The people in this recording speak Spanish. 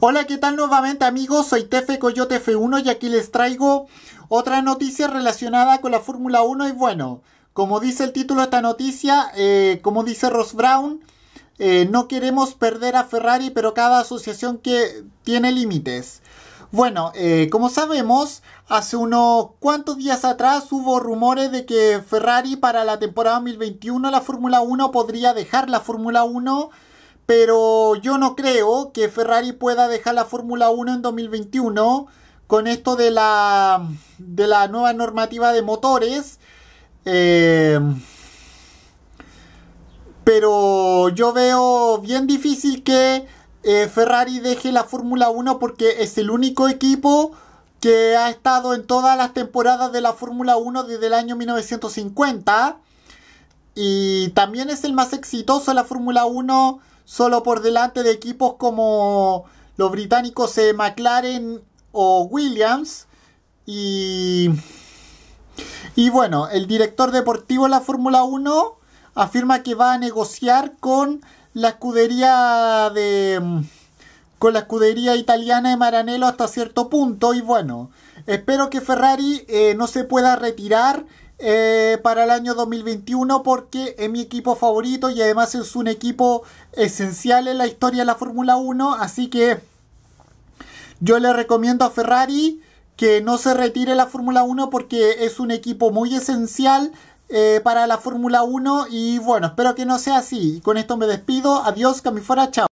Hola, ¿qué tal nuevamente amigos? Soy Tefe Coyote F1 y aquí les traigo otra noticia relacionada con la Fórmula 1 y bueno, como dice el título de esta noticia, eh, como dice Ross Brown, eh, no queremos perder a Ferrari, pero cada asociación que tiene límites. Bueno, eh, como sabemos, hace unos cuantos días atrás hubo rumores de que Ferrari para la temporada 2021 la Fórmula 1 podría dejar la Fórmula 1 pero yo no creo que Ferrari pueda dejar la Fórmula 1 en 2021 con esto de la, nueva normativa de motores. Eh, pero yo veo bien difícil que eh, Ferrari deje la Fórmula 1 porque es el único equipo que ha estado en todas las temporadas de la Fórmula 1 desde el año 1950. Y también es el más exitoso de la Fórmula 1 solo por delante de equipos como los británicos eh, McLaren o Williams. Y, y bueno, el director deportivo de la Fórmula 1 afirma que va a negociar con la escudería de con la escudería italiana de Maranello hasta cierto punto y bueno, espero que Ferrari eh, no se pueda retirar eh, para el año 2021 porque es mi equipo favorito y además es un equipo esencial en la historia de la Fórmula 1. Así que yo le recomiendo a Ferrari que no se retire la Fórmula 1 porque es un equipo muy esencial eh, para la Fórmula 1 y bueno, espero que no sea así. Con esto me despido. Adiós, Camifora, chao.